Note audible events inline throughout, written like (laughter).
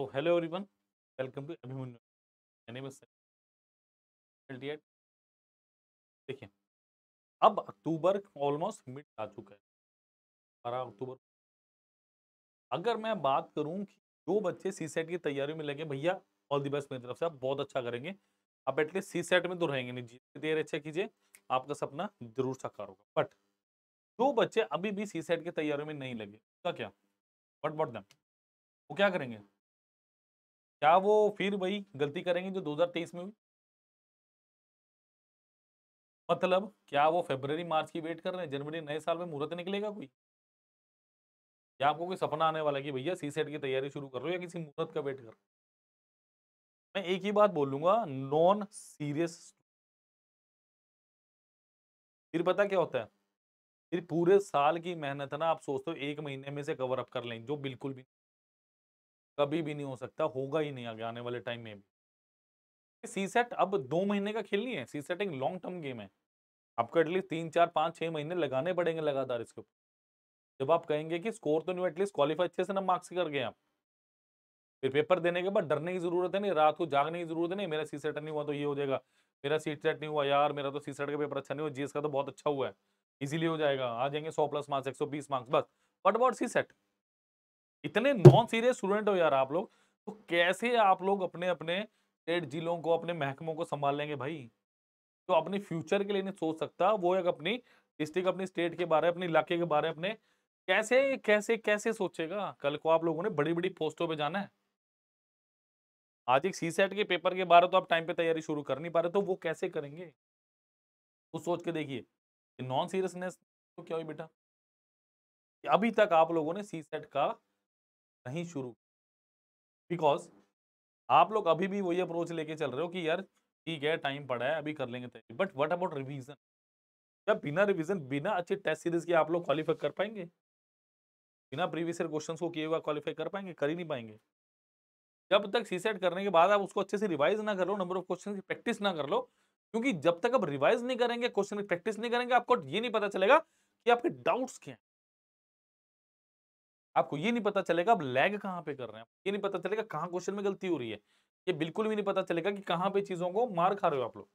So तो hello everyone welcome to Abhimanyu My name देखिए अब अक्टूबर ऑलमोस्ट मिड आ चुका है बारह अक्टूबर अगर मैं बात करूं कि जो बच्चे सी सेट की तैयारी में लगे भैया ऑल दी बेस्ट मेरी तरफ से आप बहुत अच्छा करेंगे आप एटलीस्ट सी सेट में तो रहेंगे नहीं जी देर अच्छा कीजिए आपका सपना जरूर साकार होगा बट जो बच्चे अभी भी सी सेट की तैयारी में नहीं लगे उसका क्या वट वॉट दम वो क्या करेंगे क्या वो फिर वही गलती करेंगे जो 2023 में हुई मतलब क्या वो फेब्रवरी मार्च की वेट कर रहे हैं जनवरी नए साल में मुहूर्त निकलेगा कोई या आपको कोई सपना आने वाला कि भैया सी सेट की तैयारी शुरू कर रहे हो या किसी मुहूर्त का वेट कर मैं एक ही बात बोलूंगा नॉन सीरियस फिर पता क्या होता है फिर पूरे साल की मेहनत ना आप सोचते हो एक महीने में से कवर अप कर लें जो बिल्कुल भी कभी भी नहीं हो सकता होगा ही नहीं आगे आने वाले टाइम में भी सी सेट अब दो महीने का खेल नहीं है सी सेट एक लॉन्ग टर्म गेम है आपको एटलीस्ट तीन चार पाँच छः महीने लगाने पड़ेंगे लगातार इसके ऊपर जब आप कहेंगे कि स्कोर तो नहीं एटलीस्ट क्वालिफाई अच्छे से ना मार्क्स कर गए आप फिर पेपर देने के बाद डरने की जरूरत है नहीं रात को जागने की जरूरत नहीं मेरा सी सेट नहीं हुआ तो ये हो जाएगा मेरा सीट सेट नहीं हुआ यार मेरा तो सी सेट का पेपर अच्छा नहीं हुआ जीएस का तो बहुत अच्छा हुआ है इजीली हो जाएगा आ जाएंगे सौ प्लस मार्क्स एक सौ बीस मार्क्स बस वट अबाउट सी सेट इतने नॉन सीरियस स्टूडेंट हो यार आप लोग तो कैसे आप लोग अपने अपने स्टेट जिलों को अपने महकमों को संभाल लेंगे भाई तो अपने फ्यूचर के लिए नहीं सोच सकता वो एक अपनी डिस्ट्रिक्ट अपनी स्टेट के बारे में अपने इलाके के बारे में अपने कैसे कैसे कैसे सोचेगा कल को आप लोगों ने बड़ी बड़ी पोस्टों पर जाना है आज एक सी सेट के पेपर के बारे तो आप टाइम पे तैयारी शुरू कर नहीं पा रहे तो वो कैसे करेंगे तो सोच के देखिए नॉन सीरियसनेस तो क्या हुई बेटा अभी तक आप लोगों ने सी सेट का नहीं शुरू बिकॉज आप लोग अभी भी वही अप्रोच लेके चल रहे हो कि यार ठीक है टाइम पड़ा है अभी कर लेंगे तैयारी बट वट अबाउट रिविजन क्या बिना रिविजन बिना अच्छे टेस्ट सीरीज के आप लोग क्वालिफाई कर पाएंगे बिना प्रीवियस ईयर क्वेश्चन को किए हुआ क्वालिफाई कर पाएंगे कर ही नहीं पाएंगे जब तक सी सेट करने के बाद आप उसको अच्छे से रिवाइज ना कर लो नंबर ऑफ क्वेश्चन की प्रैक्टिस ना कर लो क्योंकि जब तक आप रिवाइज नहीं करेंगे क्वेश्चन की प्रैक्टिस नहीं करेंगे आपको ये नहीं पता चलेगा कि आपके डाउट्स क्या हैं आपको ये नहीं पता चलेगा आप लैग कहाँ पे कर रहे हैं ये नहीं पता चलेगा कहाँ क्वेश्चन में गलती हो रही है ये बिल्कुल भी नहीं पता चलेगा कि कहाँ पे चीज़ों को मार खा रहे हो आप लोग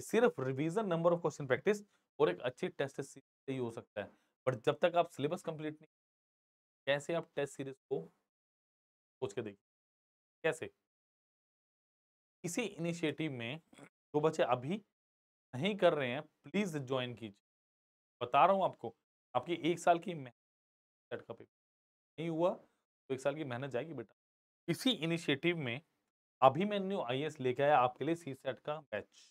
सिर्फ revision number of question practice और एक अच्छी टेस्ट सीरीज से ही हो सकता है बट जब तक आप सिलेबस कंप्लीट नहीं कैसे आप टेस्ट सीरीज को सोच के देखिए कैसे इसी इनिशिएटिव में जो बच्चे अभी नहीं कर रहे हैं प्लीज़ ज्वाइन कीजिए बता रहा हूँ आपको आपकी एक साल की मेहनत का पेपर नहीं हुआ तो एक साल की मेहनत जाएगी बेटा इसी इनिशिएटिव में अभी मैं न्यू आई लेके आया आपके लिए सी सेट का बैच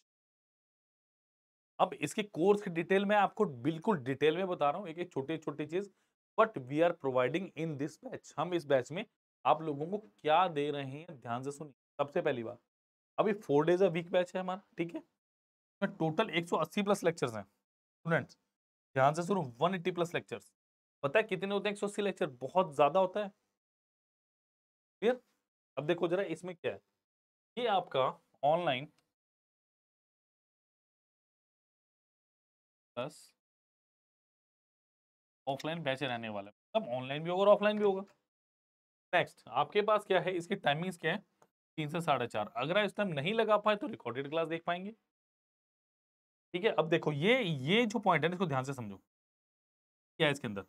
अब इसके कोर्स की डिटेल में आपको बिल्कुल डिटेल में बता रहा हूँ एक एक छोटी छोटी चीज but we are providing in this batch हम इस बैच में आप लोगों को क्या दे रहे हैं ध्यान से सुनिए सबसे पहली बात अभी four days a week batch है हमारा ठीक है टोटल 180 प्लस लेक्चर्स हैं स्टूडेंट्स ध्यान से सुनो 180 प्लस लेक्चर्स पता है कितने होते हैं एक लेक्चर बहुत ज्यादा होता है फिर अब देखो जरा इसमें क्या है ये आपका ऑनलाइन प्लस ऑफलाइन बैच रहने वाला है मतलब ऑनलाइन भी होगा और ऑफलाइन भी होगा नेक्स्ट आपके पास क्या है इसकी टाइमिंग्स क्या है तीन से साढ़े चार अगर इस टाइम नहीं लगा पाए तो रिकॉर्डेड क्लास देख पाएंगे ठीक है अब देखो ये ये जो पॉइंट है इसको ध्यान से समझो क्या है इसके अंदर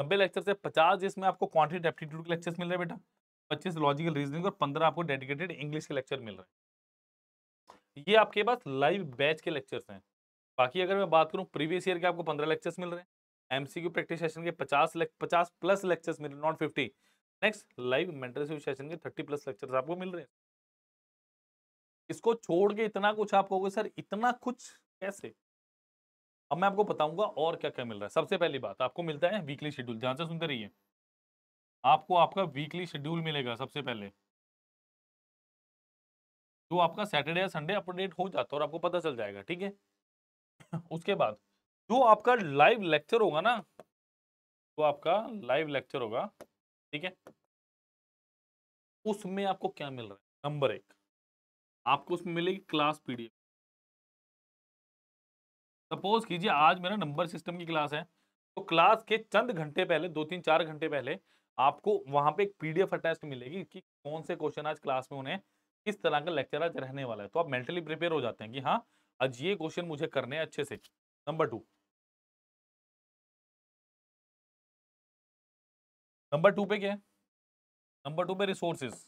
नब्बे लेक्चर से पचास जिसमें आपको क्वान्टिटी एप्टीट्यूड के लेक्चर्स मिल रहे हैं बेटा पच्चीस लॉजिकल रीजनिंग और पंद्रह आपको डेडिकेटेड इंग्लिश के लेक्चर मिल रहे हैं ये आपके पास लाइव बैच के लेक्चर्स हैं बाकी अगर मैं बात करूँ प्रीवियस ईयर के आपको पंद्रह लेक्चर्स मिल रहे हैं M C Q practice session के पचास पचास प्लस लेक्चर्स मिल रहे हैं not fifty next live mentorship session के थर्टी प्लस लेक्चर्स आपको मिल रहे हैं इसको छोड़ के इतना कुछ आप कहोगे सर इतना कुछ कैसे अब मैं आपको बताऊंगा और क्या क्या मिल रहा है सबसे पहली बात आपको मिलता है वीकली शेड्यूल ध्यान से सुनते रहिए आपको आपका वीकली शेड्यूल मिलेगा सबसे पहले जो आपका सैटरडे या संडे अपडेट हो जाता है और आपको पता चल जाएगा ठीक है (laughs) उसके बाद जो आपका लाइव लेक्चर होगा ना जो आपका लाइव लेक्चर होगा ठीक है उसमें आपको क्या मिल रहा है नंबर एक आपको उसमें मिलेगी क्लास पीडीएफ सपोज कीजिए आज मेरा नंबर सिस्टम की क्लास है तो क्लास के चंद घंटे पहले दो तीन चार घंटे पहले आपको वहां पे एक पीडीएफ अटेस्ट मिलेगी कि कौन से क्वेश्चन आज क्लास में उन्हें किस तरह का लेक्चर आज रहने वाला है तो आप मेंटली प्रिपेयर हो जाते हैं कि हाँ आज ये क्वेश्चन मुझे करने हैं अच्छे से नंबर टू नंबर टू पे क्या है नंबर टू पे रिसोर्सेज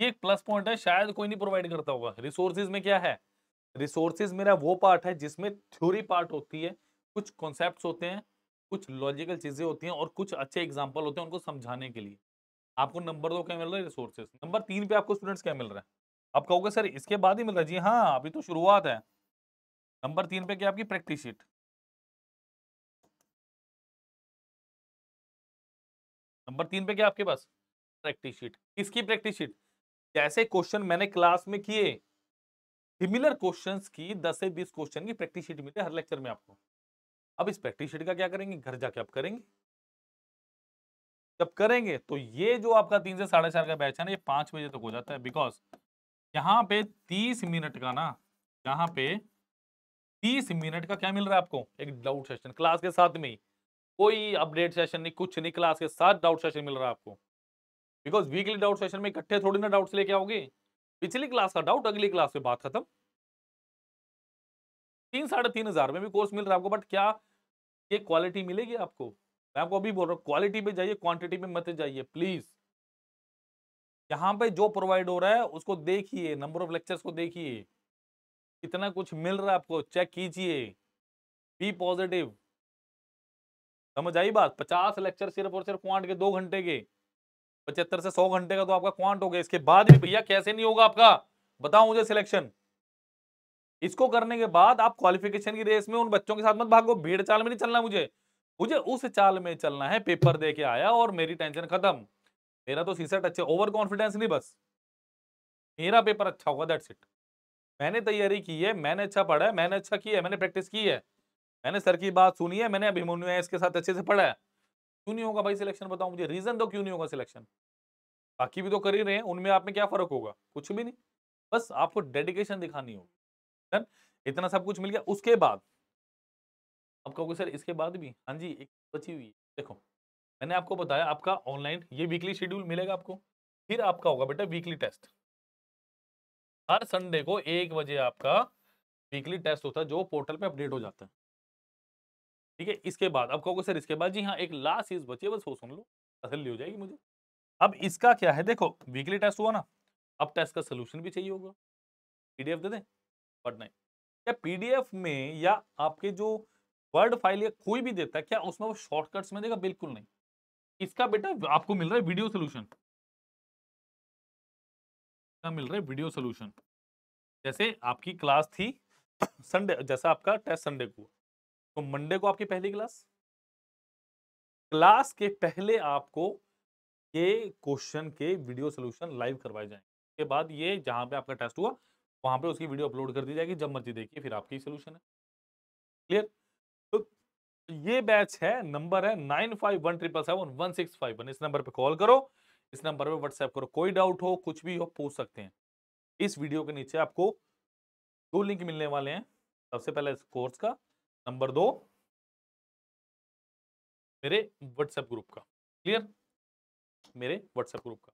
ये एक प्लस पॉइंट है शायद कोई नहीं प्रोवाइड करता होगा रिसोर्सिस में क्या है रिसोर्सिस मेरा वो पार्ट है जिसमें थ्योरी पार्ट होती है कुछ कॉन्सेप्ट होते हैं कुछ लॉजिकल चीज़ें होती हैं और कुछ अच्छे एग्जाम्पल होते हैं उनको समझाने के लिए आपको नंबर दो क्या मिल रहा है रिसोर्सेज नंबर तीन पे आपको स्टूडेंट्स क्या मिल रहा है आप कहोगे सर इसके बाद ही मिल रहा है जी हाँ अभी तो शुरुआत है नंबर तीन पे क्या आपकी प्रैक्टिस शीट नंबर तीन पे क्या आपके पास प्रैक्टिस शीट किसकी प्रैक्टिस शीट जैसे क्वेश्चन मैंने क्लास में किए सिमिलर क्वेश्चंस की दस से बीस क्वेश्चन की प्रैक्टिस शीट मिले हर लेक्चर में आपको अब इस प्रैक्टिस शीट का क्या करेंगे घर जाके आप करेंगे जब करेंगे तो ये जो आपका तीन से साढ़े चार का बैच है ना ये पांच बजे तक तो हो जाता है बिकॉज यहाँ पे तीस मिनट का ना यहाँ पे तीस मिनट का क्या मिल रहा है आपको एक डाउट सेशन क्लास के साथ में ही कोई अपडेट सेशन नहीं कुछ नहीं क्लास के साथ डाउट सेशन मिल रहा है आपको बिकॉज वीकली डाउट सेशन में इकट्ठे थोड़ी ना डाउट्स लेके आओगे पिछली क्लास का डाउट अगली क्लास में बात खत्म तीन साढ़े तीन हजार में भी कोर्स मिल रहा है आपको बट क्या ये क्वालिटी मिलेगी आपको मैं आपको अभी बोल रहा हूँ क्वालिटी में जाइए क्वांटिटी में मत जाइए प्लीज यहाँ पे जो प्रोवाइड हो रहा है उसको देखिए नंबर ऑफ लेक्चर्स को देखिए कितना कुछ मिल रहा है आपको चेक कीजिए बी पॉजिटिव समझ आई बात पचास लेक्चर सिर्फ और सिर्फ क्वांट के दो घंटे के पचहत्तर से सौ घंटे का तो आपका क्वांट हो गया इसके बाद भी भैया कैसे नहीं होगा आपका बताओ मुझे सिलेक्शन इसको करने के बाद आप क्वालिफिकेशन की रेस में उन बच्चों के साथ मत भागो भीड़ चाल में नहीं चलना मुझे मुझे उस चाल में चलना है पेपर दे के आया और मेरी टेंशन खत्म मेरा तो सीसेट अच्छे ओवर कॉन्फिडेंस नहीं बस मेरा पेपर अच्छा होगा दैट्स इट मैंने तैयारी की है मैंने अच्छा पढ़ा है मैंने अच्छा किया है मैंने प्रैक्टिस की है मैंने सर की बात सुनी है मैंने अभिमन्यु इसके साथ अच्छे से पढ़ा है क्यों नहीं होगा भाई सिलेक्शन बताओ मुझे रीजन दो तो क्यों नहीं होगा सिलेक्शन बाकी भी तो कर ही रहे हैं उनमें आप में क्या फर्क होगा कुछ भी नहीं बस आपको डेडिकेशन दिखानी होगी इतना सब कुछ मिल गया उसके बाद आप कहोगे सर इसके बाद भी हाँ जी एक बची हुई है देखो मैंने आपको बताया आपका ऑनलाइन ये वीकली शेड्यूल मिलेगा आपको फिर आपका होगा बेटा वीकली टेस्ट हर संडे को एक बजे आपका वीकली टेस्ट होता है जो पोर्टल पे अपडेट हो जाता है ठीक है इसके बाद अब कहोगे सर इसके बाद जी हाँ एक लास्ट चीज बची है बस वो सुन लो तसली हो जाएगी मुझे अब इसका क्या है देखो वीकली टेस्ट हुआ ना अब टेस्ट का सोल्यूशन भी चाहिए होगा पीडीएफ दे दें बट नहीं क्या पीडीएफ में या आपके जो वर्ड फाइल या कोई भी देता है क्या उसमें वो शॉर्टकट्स में देगा बिल्कुल नहीं इसका बेटा आपको मिल रहा है वीडियो सोल्यूशन मिल रहा है वीडियो सोल्यूशन जैसे आपकी क्लास थी संडे (coughs) जैसा आपका टेस्ट संडे को तो मंडे को आपकी पहली क्लास क्लास के पहले आपको ये क्वेश्चन के वीडियो सोल्यूशन लाइव करवाए जाएंगे उसके बाद ये जहां पे आपका टेस्ट हुआ वहां पे उसकी वीडियो अपलोड कर दी जाएगी जब मर्जी देखिए फिर आपकी सोल्यूशन है क्लियर तो ये बैच है नंबर है nine five one triple seven one six five one इस नंबर पे कॉल करो इस नंबर पे व्हाट्सएप करो कोई डाउट हो कुछ भी हो पूछ सकते हैं इस वीडियो के नीचे आपको दो लिंक मिलने वाले हैं सबसे पहले इस कोर्स का नंबर दो मेरे व्हाट्सएप ग्रुप का क्लियर मेरे व्हाट्सएप ग्रुप का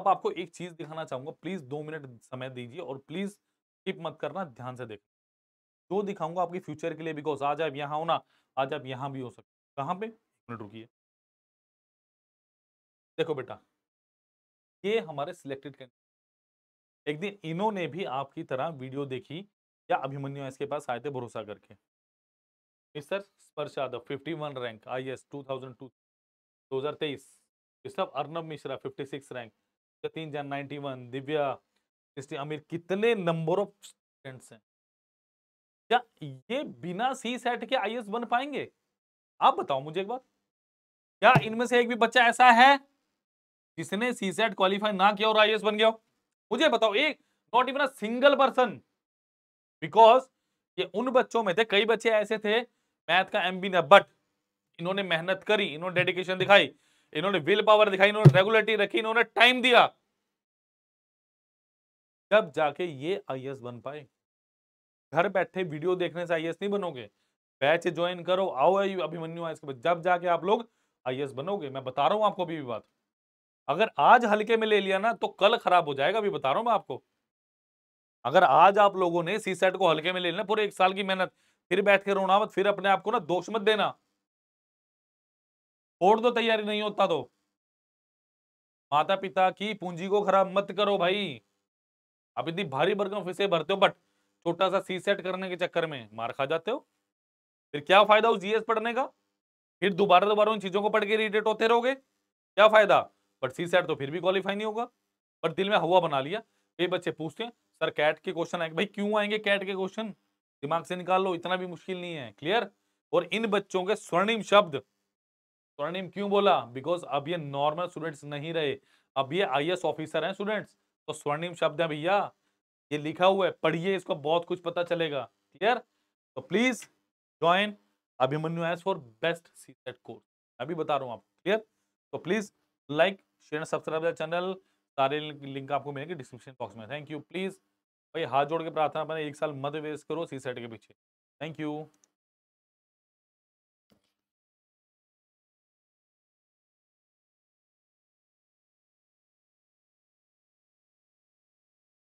अब आपको एक चीज दिखाना चाहूंगा प्लीज दो मिनट समय दीजिए और प्लीज स्किप मत करना ध्यान से देखना जो दिखाऊंगा आपके फ्यूचर के लिए बिकॉज आज आप यहाँ हो ना आज आप यहाँ भी हो सकते कहाँ पे एक मिनट रुकी देखो बेटा ये हमारे सिलेक्टेड एक दिन इन्होंने भी आपकी तरह वीडियो देखी या अभिमन्यु इसके पास आए थे भरोसा करके mister Sparsh Yadav fifty one rank I S two thousand two दो हज़ार तेईस सब Arnab Mishra fifty six rank तीन जान नाइन्टी वन दिव्या अमीर कितने नंबर ऑफ स्टूडेंट्स हैं क्या ये बिना सी सेट के आई बन पाएंगे आप बताओ मुझे एक बार क्या इनमें से एक भी बच्चा ऐसा है जिसने सी सेट क्वालिफाई ना किया और आई बन गया मुझे बताओ एक not even a single person because ये उन बच्चों में थे कई बच्चे ऐसे थे मैथ का एम बी नहीं बट इन्होंने मेहनत करी इन्होंने डेडिकेशन दिखाई इन्होंने विल पावर दिखाई इन्होंने रेगुलरिटी रखी इन्होंने टाइम दिया जब जाके ये आई बन पाए घर बैठे वीडियो देखने से आई नहीं बनोगे बैच ज्वाइन करो आओ अभिमन्यु आई के जब जाके आप लोग आई बनोगे मैं बता रहा हूँ आपको अभी भी बात अगर आज हल्के में ले लिया ना तो कल खराब हो जाएगा अभी बता रहा हूँ मैं आपको अगर आज आप लोगों ने सी सेट को हल्के में ले लिया पूरे एक साल की मेहनत फिर बैठ के रोना मत फिर अपने आप को ना दोष मत देना छोड़ दो तैयारी नहीं होता तो माता पिता की पूंजी को खराब मत करो भाई आप इतनी भारी भरकम से भरते हो बट छोटा सा सी सेट करने के चक्कर में मार खा जाते हो फिर क्या फायदा उस जीएस पढ़ने का फिर दोबारा दोबारा उन चीजों को पढ़ के रिटेट होते रहोगे क्या फायदा बट सी सेट तो फिर भी क्वालिफाई नहीं होगा पर दिल में हवा बना लिया कई बच्चे पूछते हैं सर कैट के क्वेश्चन आएंगे भाई क्यों आएंगे कैट के क्वेश्चन दिमाग से निकाल लो इतना भी मुश्किल नहीं है क्लियर और इन बच्चों के स्वर्णिम शब्द स्वर्णिम क्यों बोला बिकॉज अब ये नॉर्मल स्टूडेंट्स नहीं रहे अब ये आई ऑफिसर हैं स्टूडेंट्स तो स्वर्णिम शब्द है भैया ये लिखा हुआ है पढ़िए इसको बहुत कुछ पता चलेगा क्लियर तो please join Abhimanyu S for best CSAT course अभी बता रहा हूँ आपको क्लियर तो please like share subscribe channel सारे लिंक आपको मिलेंगे डिस्क्रिप्शन बॉक्स में थैंक यू प्लीज़ भाई हाथ जोड़ के प्रार्थना अपने एक साल मत वेस्ट करो सी सेट के पीछे थैंक यू